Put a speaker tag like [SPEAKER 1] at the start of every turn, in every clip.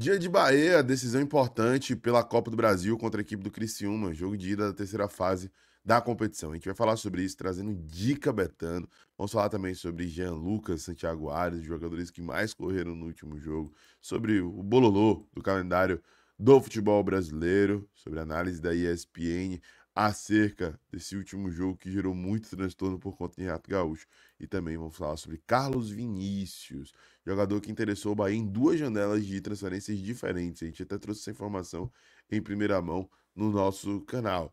[SPEAKER 1] Dia de Bahia, decisão importante pela Copa do Brasil contra a equipe do Criciúma, jogo de ida da terceira fase da competição. A gente vai falar sobre isso, trazendo dica Betano. Vamos falar também sobre Jean Lucas, Santiago Ares, jogadores que mais correram no último jogo, sobre o bololô do calendário do futebol brasileiro, sobre a análise da ESPN acerca desse último jogo que gerou muito transtorno por conta de Renato Gaúcho. E também vamos falar sobre Carlos Vinícius, Jogador que interessou o Bahia em duas janelas de transferências diferentes. A gente até trouxe essa informação em primeira mão no nosso canal.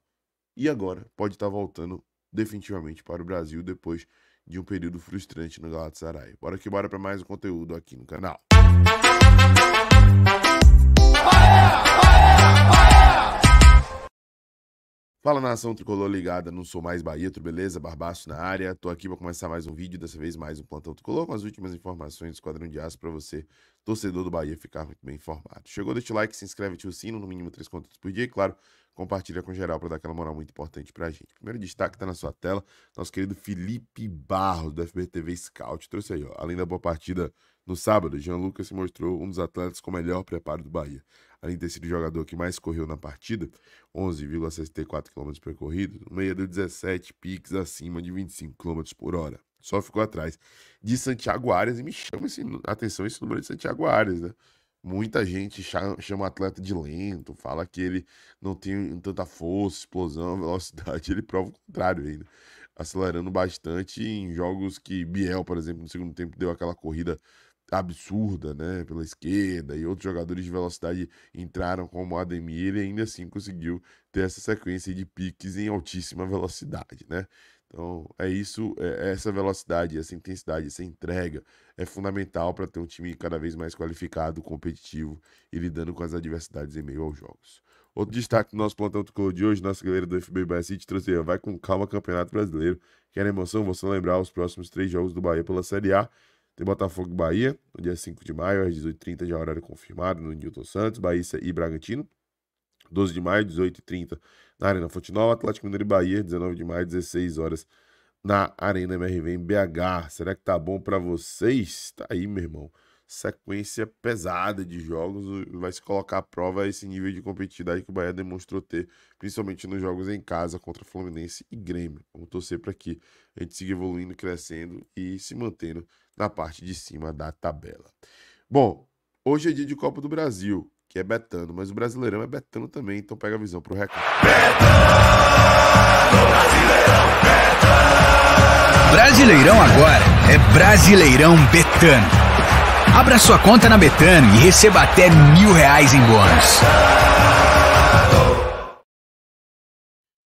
[SPEAKER 1] E agora pode estar voltando definitivamente para o Brasil depois de um período frustrante no Galatasaray. Bora que bora para mais um conteúdo aqui no canal. Bahia! Fala nação tricolor ligada, não sou mais Bahia, tudo beleza? Barbaço na área. Tô aqui para começar mais um vídeo, dessa vez mais um plantão tricolor com as últimas informações do Esquadrão de Aço para você, torcedor do Bahia, ficar muito bem informado. Chegou, deixa o like, se inscreve, ativa o sino, no mínimo três contatos por dia e, claro, compartilha com geral para dar aquela moral muito importante para gente. Primeiro destaque está na sua tela, nosso querido Felipe Barros, do FBTV Scout. Trouxe aí, ó, além da boa partida no sábado, Jean Lucas se mostrou um dos atletas com o melhor preparo do Bahia além de ter sido o jogador que mais correu na partida, 11,64 km percorridos, meia do 17 piques acima de 25 km por hora. Só ficou atrás de Santiago Arias e me chama esse, atenção esse número de Santiago Arias, né? Muita gente chama, chama atleta de lento, fala que ele não tem tanta força, explosão, velocidade. Ele prova o contrário ainda acelerando bastante em jogos que Biel, por exemplo, no segundo tempo deu aquela corrida absurda, né, pela esquerda e outros jogadores de velocidade entraram como o Ademir, ele ainda assim conseguiu ter essa sequência de piques em altíssima velocidade, né? Então, é isso, é, é essa velocidade, essa intensidade, essa entrega é fundamental para ter um time cada vez mais qualificado, competitivo e lidando com as adversidades em meio aos jogos. Outro destaque do nosso plantão tricolor de hoje, nossa galera do FB Bahia City trouxe vai com calma Campeonato Brasileiro. Quer emoção? Você lembrar os próximos três jogos do Bahia pela Série A tem Botafogo e Bahia, no dia 5 de maio, às 18h30, já é horário confirmado no Nilton Santos, Bahia e Bragantino. 12 de maio, 18h30, na Arena Fonte Nova, Atlético Mineiro e Bahia, 19 de maio, 16 horas na Arena MRV em BH. Será que tá bom para vocês? Tá aí, meu irmão sequência pesada de jogos, vai se colocar à prova esse nível de competitividade que o Bahia demonstrou ter, principalmente nos jogos em casa contra Fluminense e Grêmio. Vamos torcer para que a gente siga evoluindo, crescendo e se mantendo na parte de cima da tabela. Bom, hoje é dia de Copa do Brasil, que é betano, mas o Brasileirão é betano também, então pega a visão para o recado. Betano, Brasileirão, betano. Brasileirão
[SPEAKER 2] agora é Brasileirão betano. Abra sua conta na Betano e receba até mil reais em bônus.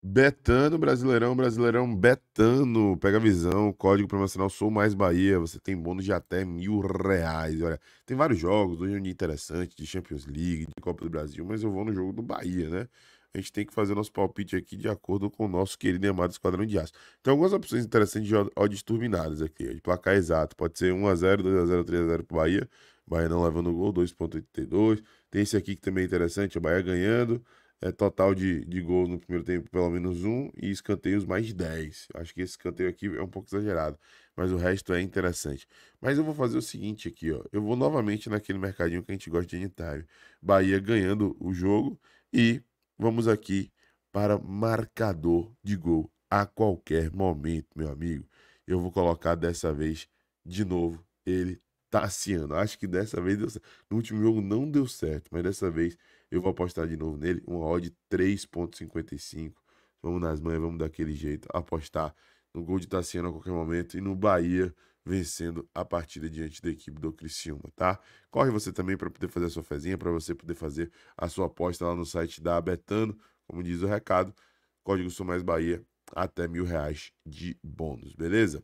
[SPEAKER 1] Betano, Brasileirão, Brasileirão, Betano. Pega a visão, código promocional Sou Mais Bahia. Você tem bônus de até mil reais. Olha, tem vários jogos, hoje é um dia interessante, de Champions League, de Copa do Brasil, mas eu vou no jogo do Bahia, né? a gente tem que fazer nosso palpite aqui de acordo com o nosso querido e amado Esquadrão de Aço. Tem algumas opções interessantes de odds turbinadas aqui, de placar exato. Pode ser 1x0, 2x0, 3x0 pro Bahia. Bahia não levando gol, 2.82. Tem esse aqui que também é interessante, a Bahia ganhando. É total de, de gol no primeiro tempo, pelo menos um, e escanteios mais 10. Acho que esse escanteio aqui é um pouco exagerado, mas o resto é interessante. Mas eu vou fazer o seguinte aqui, ó. Eu vou novamente naquele mercadinho que a gente gosta de anytime. Bahia ganhando o jogo e Vamos aqui para marcador de gol a qualquer momento, meu amigo. Eu vou colocar dessa vez de novo ele Tassiano. Acho que dessa vez deu certo. No último jogo não deu certo, mas dessa vez eu vou apostar de novo nele. Uma odd 3.55. Vamos nas manhas, vamos daquele jeito. Apostar no gol de Tassiano a qualquer momento, e no Bahia vencendo a partida diante da equipe do Criciúma, tá? Corre você também para poder fazer a sua fezinha, para você poder fazer a sua aposta lá no site da Betano, como diz o recado, código Sou Mais Bahia, até mil reais de bônus, beleza?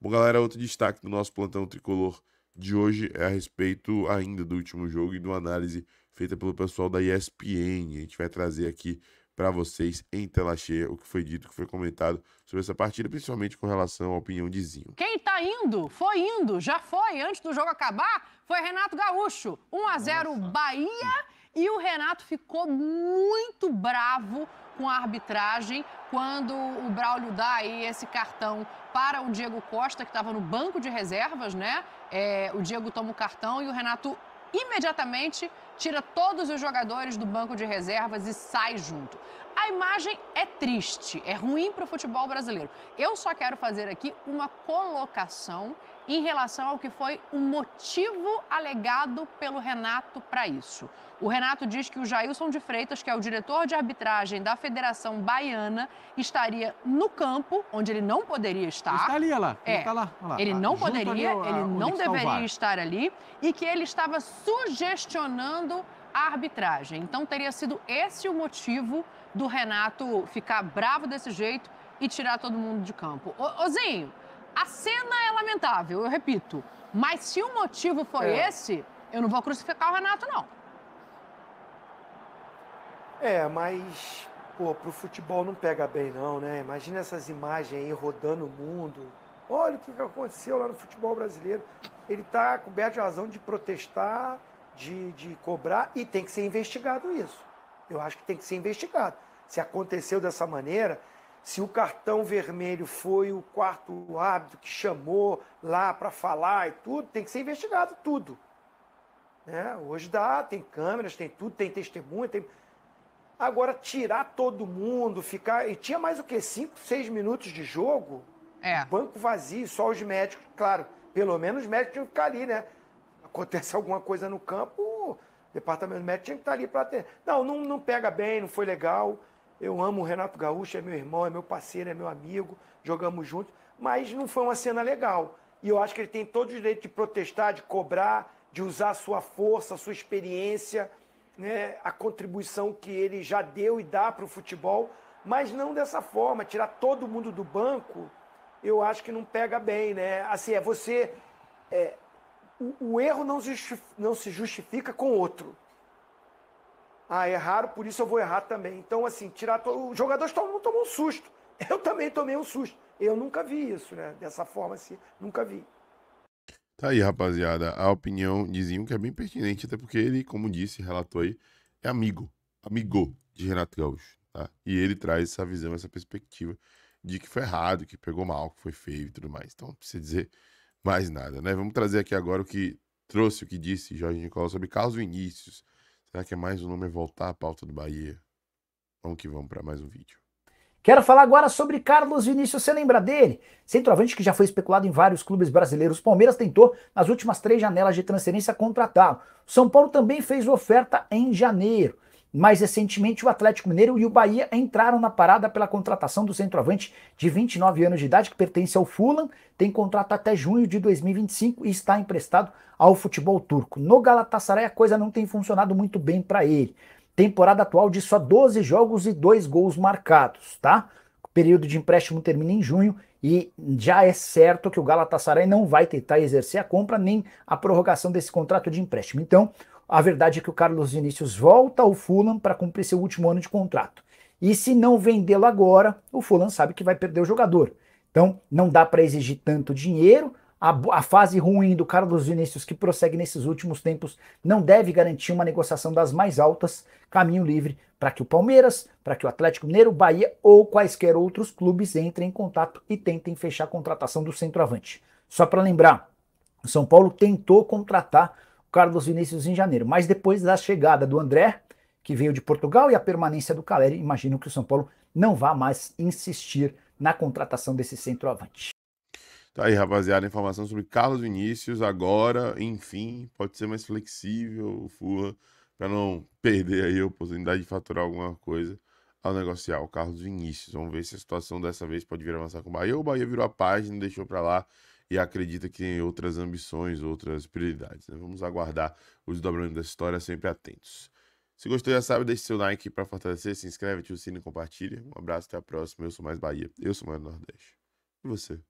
[SPEAKER 1] Bom, galera, outro destaque do nosso plantão tricolor de hoje é a respeito ainda do último jogo e do análise feita pelo pessoal da ESPN. A gente vai trazer aqui para vocês em cheia o que foi dito, o que foi comentado sobre essa partida, principalmente com relação à opinião de Zinho.
[SPEAKER 3] Quem tá indo, foi indo, já foi antes do jogo acabar, foi Renato Gaúcho. 1 a 0 Nossa. Bahia e o Renato ficou muito bravo com a arbitragem quando o Braulio dá aí esse cartão para o Diego Costa, que estava no banco de reservas, né? É, o Diego toma o cartão e o Renato imediatamente tira todos os jogadores do banco de reservas e sai junto. A imagem é triste, é ruim para o futebol brasileiro. Eu só quero fazer aqui uma colocação em relação ao que foi o motivo alegado pelo Renato para isso. O Renato diz que o Jailson de Freitas, que é o diretor de arbitragem da Federação Baiana, estaria no campo, onde ele não poderia estar. Ele está ali, olha lá. É. Ele, tá lá, olha lá. ele não Junto poderia, ele não deveria estar ali, e que ele estava sugestionando a arbitragem. Então teria sido esse o motivo do Renato ficar bravo desse jeito e tirar todo mundo de campo. Ô, Ozinho, a cena é lamentável, eu repito. Mas se o motivo foi é. esse, eu não vou crucificar o Renato, não.
[SPEAKER 4] É, mas pô, pro futebol não pega bem não, né? Imagina essas imagens aí rodando o mundo. Olha o que aconteceu lá no futebol brasileiro. Ele está coberto de razão de protestar, de, de cobrar, e tem que ser investigado isso. Eu acho que tem que ser investigado. Se aconteceu dessa maneira, se o cartão vermelho foi o quarto árbitro que chamou lá para falar e tudo, tem que ser investigado tudo. Né? Hoje dá, tem câmeras, tem tudo, tem testemunha, tem Agora, tirar todo mundo, ficar. E tinha mais o quê? Cinco, seis minutos de jogo? É. Banco vazio, só os médicos. Claro, pelo menos os médicos tinham que ficar ali, né? Acontece alguma coisa no campo, o departamento médico tinha que estar ali para ter. Não, não, não pega bem, não foi legal. Eu amo o Renato Gaúcho, é meu irmão, é meu parceiro, é meu amigo, jogamos juntos, mas não foi uma cena legal. E eu acho que ele tem todo o direito de protestar, de cobrar, de usar a sua força, a sua experiência né, a contribuição que ele já deu e dá para o futebol, mas não dessa forma. Tirar todo mundo do banco, eu acho que não pega bem, né? Assim, é você. É, o, o, erro não, se, não se justifica com outro. Ah, erraram, é por isso eu vou errar também. Então, assim, tirar. Os jogadores todo tomou um susto. Eu também tomei um susto. Eu nunca vi isso, né? Dessa forma, assim, nunca vi.
[SPEAKER 1] Tá aí, rapaziada, a opinião de Zinho, que é bem pertinente, até porque ele, como disse, relatou aí, é amigo, amigo de Renato Gaúcho, tá? E ele traz essa visão, essa perspectiva de que foi errado, que pegou mal, que foi feio e tudo mais. Então, não precisa dizer mais nada, né? Vamos trazer aqui agora o que trouxe, o que disse Jorge Nicolau sobre Carlos Vinícius. Será que é mais um nome é voltar à pauta do Bahia? Vamos que vamos para mais um vídeo.
[SPEAKER 2] Quero falar agora sobre Carlos Vinícius. Você lembra dele? Centroavante que já foi especulado em vários clubes brasileiros. O Palmeiras tentou, nas últimas três janelas de transferência, contratá-lo. São Paulo também fez oferta em janeiro. Mais recentemente, o Atlético Mineiro e o Bahia entraram na parada pela contratação do centroavante de 29 anos de idade, que pertence ao Fulham, tem contrato até junho de 2025 e está emprestado ao futebol turco. No Galatasaray, a coisa não tem funcionado muito bem para ele. Temporada atual de só 12 jogos e 2 gols marcados, tá? O período de empréstimo termina em junho e já é certo que o Galatasaray não vai tentar exercer a compra nem a prorrogação desse contrato de empréstimo. Então, a verdade é que o Carlos Vinícius volta ao Fulham para cumprir seu último ano de contrato. E se não vendê-lo agora, o Fulham sabe que vai perder o jogador. Então, não dá para exigir tanto dinheiro, a, a, fase ruim do Carlos Vinícius, que prossegue nesses últimos tempos, não deve garantir uma negociação das mais altas, caminho livre para que o Palmeiras, para que o Atlético Mineiro, Bahia ou quaisquer outros clubes entrem em contato e tentem fechar a contratação do centroavante. Só para lembrar, o São Paulo tentou contratar o Carlos Vinícius em janeiro, mas depois da chegada do André, que veio de Portugal, e a permanência do Caleri, imagino que o São Paulo não vá mais insistir na contratação desse centroavante.
[SPEAKER 1] Tá aí, rapaziada, informação sobre Carlos Vinícius agora, enfim, pode ser mais flexível o FUA para não perder aí a oportunidade de faturar alguma coisa ao negociar o Carlos Vinícius. Vamos ver se a situação dessa vez pode vir avançar com o Bahia. O Bahia virou a página, deixou para lá e acredita que tem outras ambições, outras prioridades. Né? Vamos aguardar os dobramentos dessa história, sempre atentos. Se gostou, já sabe, deixe seu like para fortalecer, se inscreve, ativa o sino e compartilha. Um abraço, até a próxima. Eu sou mais Bahia, eu sou mais Nordeste. E você?